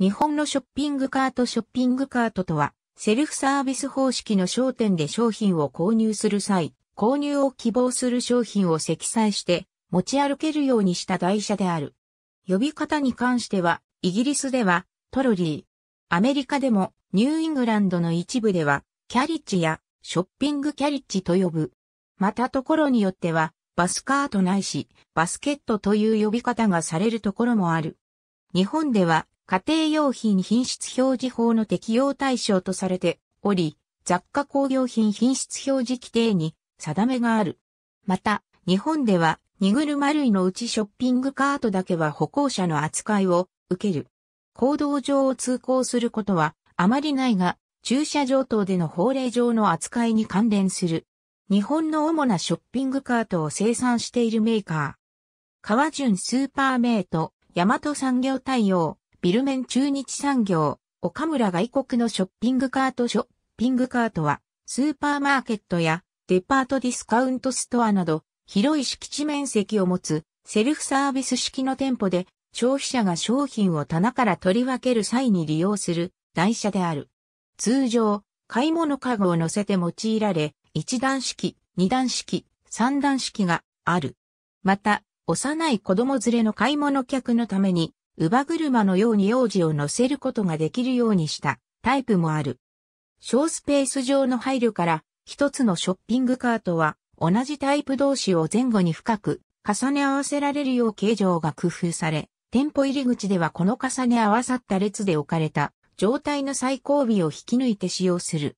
日本のショッピングカートショッピングカートとは、セルフサービス方式の商店で商品を購入する際、購入を希望する商品を積載して持ち歩けるようにした台車である。呼び方に関しては、イギリスではトロリー、アメリカでもニューイングランドの一部ではキャリッジやショッピングキャリッジと呼ぶ。またところによってはバスカートないしバスケットという呼び方がされるところもある。日本では家庭用品品質表示法の適用対象とされており、雑貨工業品品質表示規定に定めがある。また、日本では、荷車類のうちショッピングカートだけは歩行者の扱いを受ける。行動上を通行することはあまりないが、駐車場等での法令上の扱いに関連する。日本の主なショッピングカートを生産しているメーカー。川順スーパーメイト、ヤマト産業対応、ビルメン中日産業、岡村外国のショッピングカートショッピングカートは、スーパーマーケットやデパートディスカウントストアなど、広い敷地面積を持つセルフサービス式の店舗で、消費者が商品を棚から取り分ける際に利用する台車である。通常、買い物カゴを乗せて用いられ、一段式、二段式、三段式がある。また、幼い子供連れの買い物客のために、乳母車のように幼児を乗せることができるようにしたタイプもある。小スペース上の配慮から、一つのショッピングカートは、同じタイプ同士を前後に深く重ね合わせられるよう形状が工夫され、店舗入り口ではこの重ね合わさった列で置かれた状態の最後尾を引き抜いて使用する。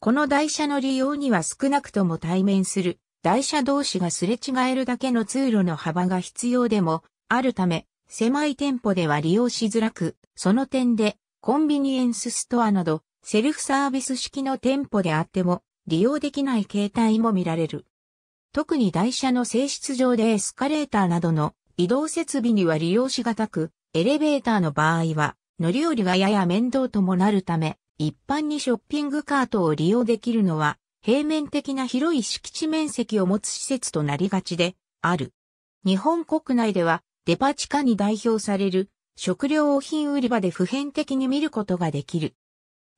この台車の利用には少なくとも対面する台車同士がすれ違えるだけの通路の幅が必要でもあるため、狭い店舗では利用しづらく、その点でコンビニエンスストアなどセルフサービス式の店舗であっても利用できない形態も見られる。特に台車の性質上でエスカレーターなどの移動設備には利用しがたく、エレベーターの場合は乗り降りがやや面倒ともなるため、一般にショッピングカートを利用できるのは平面的な広い敷地面積を持つ施設となりがちである。日本国内ではデパ地下に代表される食料品売り場で普遍的に見ることができる。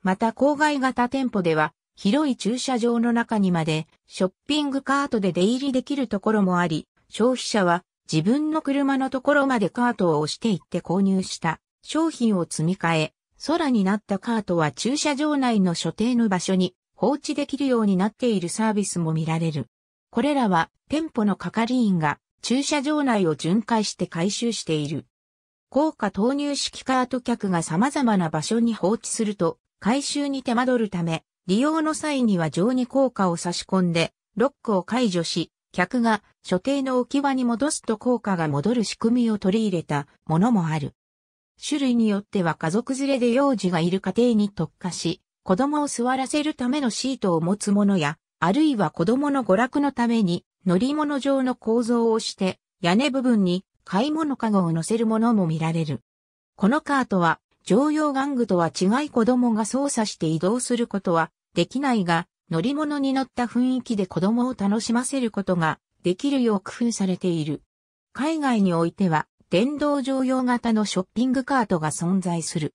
また郊外型店舗では広い駐車場の中にまでショッピングカートで出入りできるところもあり、消費者は自分の車のところまでカートを押していって購入した商品を積み替え、空になったカートは駐車場内の所定の場所に放置できるようになっているサービスも見られる。これらは店舗の係員が駐車場内を巡回して回収している。高価投入式カート客が様々な場所に放置すると、回収に手間取るため、利用の際には上に高価を差し込んで、ロックを解除し、客が所定の置き場に戻すと効果が戻る仕組みを取り入れたものもある。種類によっては家族連れで幼児がいる家庭に特化し、子供を座らせるためのシートを持つものや、あるいは子供の娯楽のために乗り物状の構造をして、屋根部分に買い物カゴを乗せるものも見られる。このカートは、常用玩具とは違い子供が操作して移動することはできないが、乗り物に乗った雰囲気で子供を楽しませることができるよう工夫されている。海外においては、電動乗用型のショッピングカートが存在する。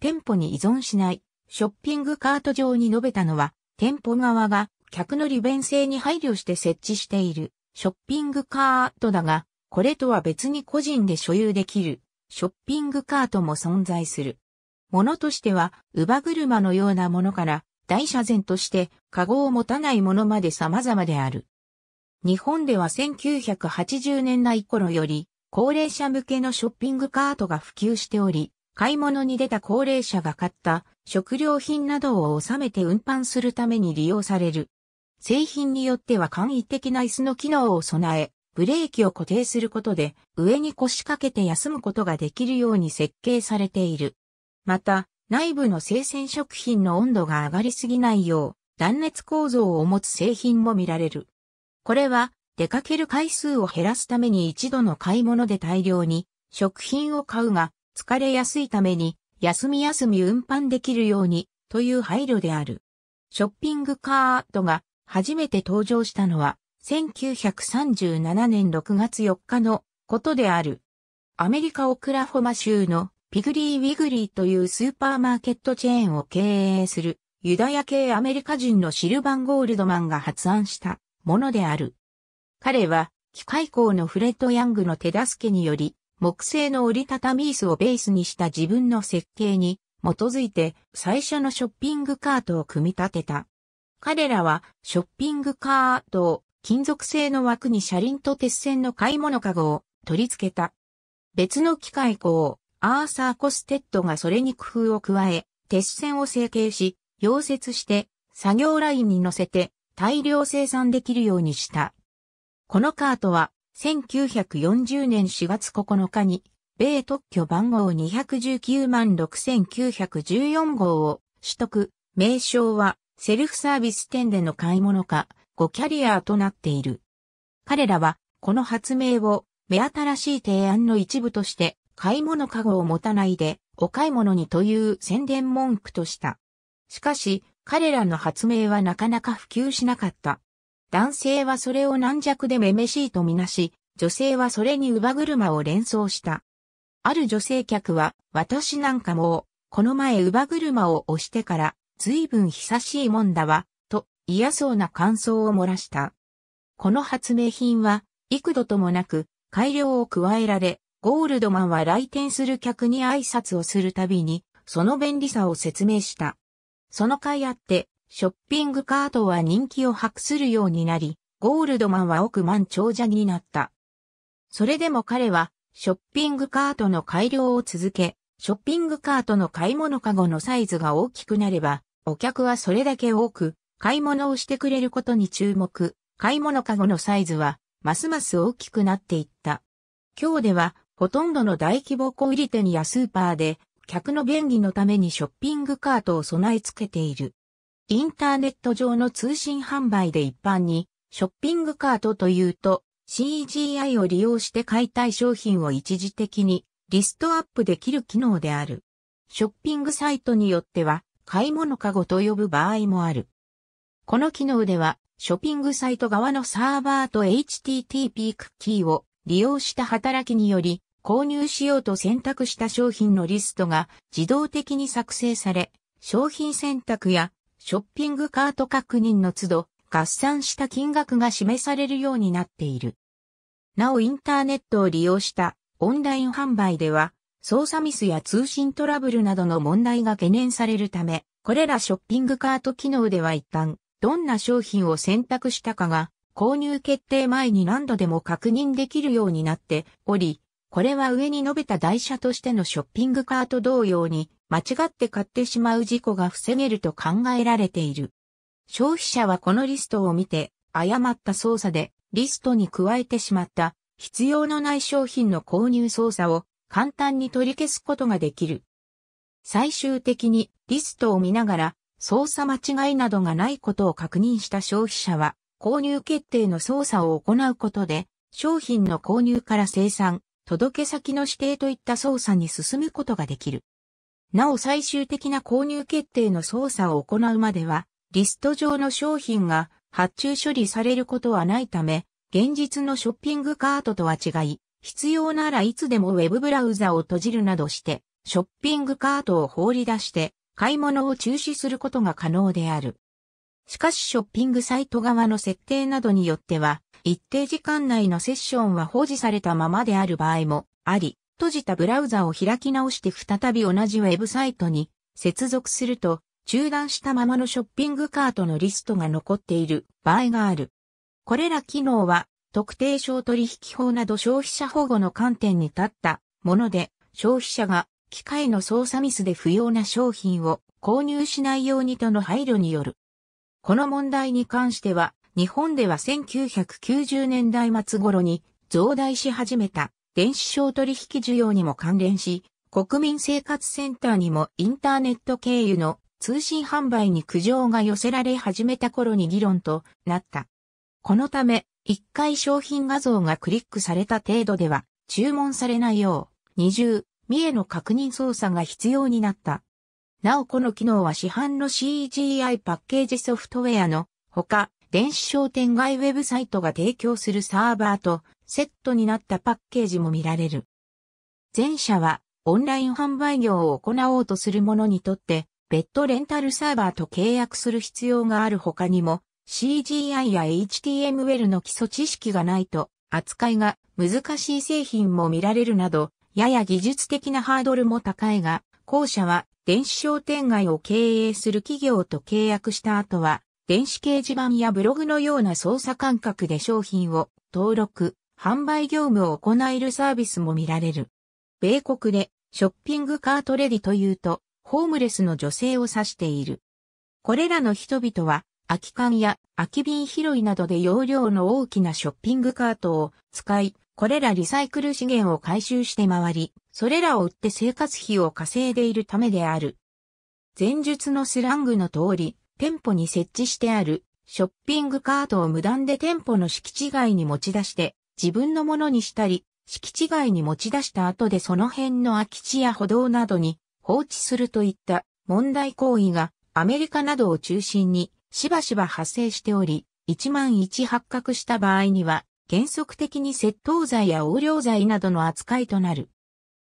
店舗に依存しない、ショッピングカート上に述べたのは、店舗側が客の利便性に配慮して設置しているショッピングカートだが、これとは別に個人で所有できるショッピングカートも存在する。ものとしては、乳母車のようなものから、大車前として、カゴを持たないものまで様々である。日本では1980年代頃より、高齢者向けのショッピングカートが普及しており、買い物に出た高齢者が買った食料品などを収めて運搬するために利用される製品によっては簡易的な椅子の機能を備え、ブレーキを固定することで上に腰掛けて休むことができるように設計されている。また、内部の生鮮食品の温度が上がりすぎないよう断熱構造を持つ製品も見られる。これは出かける回数を減らすために一度の買い物で大量に食品を買うが疲れやすいために休み休み運搬できるようにという配慮である。ショッピングカードが初めて登場したのは、1937年6月4日のことである。アメリカオクラホマ州のピグリー・ウィグリーというスーパーマーケットチェーンを経営するユダヤ系アメリカ人のシルバン・ゴールドマンが発案したものである。彼は機械工のフレッド・ヤングの手助けにより木製の折りたたみ椅子をベースにした自分の設計に基づいて最初のショッピングカートを組み立てた。彼らはショッピングカートを金属製の枠に車輪と鉄線の買い物かごを取り付けた。別の機械工、アーサー・コステッドがそれに工夫を加え、鉄線を成形し、溶接して作業ラインに乗せて大量生産できるようにした。このカートは1940年4月9日に米特許番号219万6914号を取得、名称はセルフサービス店での買い物か、ごキャリアとなっている。彼らは、この発明を、目新しい提案の一部として、買い物カゴを持たないで、お買い物にという宣伝文句とした。しかし、彼らの発明はなかなか普及しなかった。男性はそれを軟弱でめめしいとみなし、女性はそれに乳母車を連想した。ある女性客は、私なんかもう、この前乳母車を押してから、随分久しいもんだわ、と嫌そうな感想を漏らした。この発明品は幾度ともなく改良を加えられ、ゴールドマンは来店する客に挨拶をするたびに、その便利さを説明した。その甲斐あって、ショッピングカートは人気を博するようになり、ゴールドマンは億万長者になった。それでも彼は、ショッピングカートの改良を続け、ショッピングカートの買い物カゴのサイズが大きくなれば、お客はそれだけ多く、買い物をしてくれることに注目、買い物かごのサイズは、ますます大きくなっていった。今日では、ほとんどの大規模小売店やスーパーで、客の便利のためにショッピングカートを備え付けている。インターネット上の通信販売で一般に、ショッピングカートというと、CGI を利用して買いたい商品を一時的にリストアップできる機能である。ショッピングサイトによっては、買い物カゴと呼ぶ場合もある。この機能では、ショッピングサイト側のサーバーと HTTP クッキーを利用した働きにより、購入しようと選択した商品のリストが自動的に作成され、商品選択やショッピングカート確認の都度、合算した金額が示されるようになっている。なおインターネットを利用したオンライン販売では、操作ミスや通信トラブルなどの問題が懸念されるため、これらショッピングカート機能では一旦、どんな商品を選択したかが、購入決定前に何度でも確認できるようになっており、これは上に述べた台車としてのショッピングカート同様に、間違って買ってしまう事故が防げると考えられている。消費者はこのリストを見て、誤った操作でリストに加えてしまった必要のない商品の購入操作を簡単に取り消すことができる。最終的にリストを見ながら操作間違いなどがないことを確認した消費者は購入決定の操作を行うことで商品の購入から生産、届け先の指定といった操作に進むことができる。なお最終的な購入決定の操作を行うまではリスト上の商品が発注処理されることはないため現実のショッピングカートとは違い必要ならいつでもウェブブラウザを閉じるなどして、ショッピングカートを放り出して、買い物を中止することが可能である。しかしショッピングサイト側の設定などによっては、一定時間内のセッションは保持されたままである場合もあり、閉じたブラウザを開き直して再び同じウェブサイトに接続すると、中断したままのショッピングカートのリストが残っている場合がある。これら機能は特定商取引法など消費者保護の観点に立ったもので、消費者が機械の操作ミスで不要な商品を購入しないようにとの配慮による。この問題に関しては、日本では1990年代末頃に増大し始めた電子商取引需要にも関連し、国民生活センターにもインターネット経由の通信販売に苦情が寄せられ始めた頃に議論となった。このため、1回商品画像がクリックされた程度では注文されないよう二重、三重の確認操作が必要になった。なおこの機能は市販の CGI パッケージソフトウェアのほか、電子商店街ウェブサイトが提供するサーバーとセットになったパッケージも見られる。前者はオンライン販売業を行おうとする者にとって別途レンタルサーバーと契約する必要がある他にも CGI や HTML の基礎知識がないと扱いが難しい製品も見られるなど、やや技術的なハードルも高いが、後者は電子商店街を経営する企業と契約した後は、電子掲示板やブログのような操作感覚で商品を登録、販売業務を行えるサービスも見られる。米国でショッピングカートレディというと、ホームレスの女性を指している。これらの人々は空き缶や空き瓶拾いなどで容量の大きなショッピングカートを使い、これらリサイクル資源を回収して回り、それらを売って生活費を稼いでいるためである。前述のスラングの通り、店舗に設置してあるショッピングカートを無断で店舗の敷地外に持ち出して自分のものにしたり、敷地外に持ち出した後でその辺の空き地や歩道などに放置するといった問題行為がアメリカなどを中心にしばしば発生しており、1万1発覚した場合には、原則的に窃盗罪や横領罪などの扱いとなる。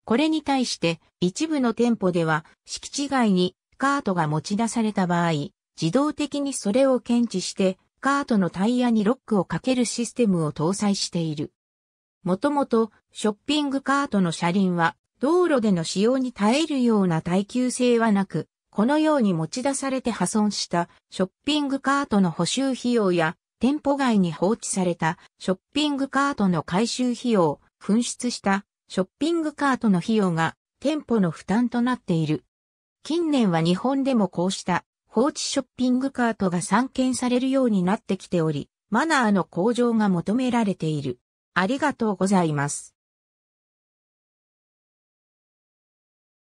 これに対して、一部の店舗では、敷地外にカートが持ち出された場合、自動的にそれを検知して、カートのタイヤにロックをかけるシステムを搭載している。もともと、ショッピングカートの車輪は、道路での使用に耐えるような耐久性はなく、このように持ち出されて破損したショッピングカートの補修費用や店舗外に放置されたショッピングカートの回収費用、紛失したショッピングカートの費用が店舗の負担となっている。近年は日本でもこうした放置ショッピングカートが散見されるようになってきており、マナーの向上が求められている。ありがとうございます。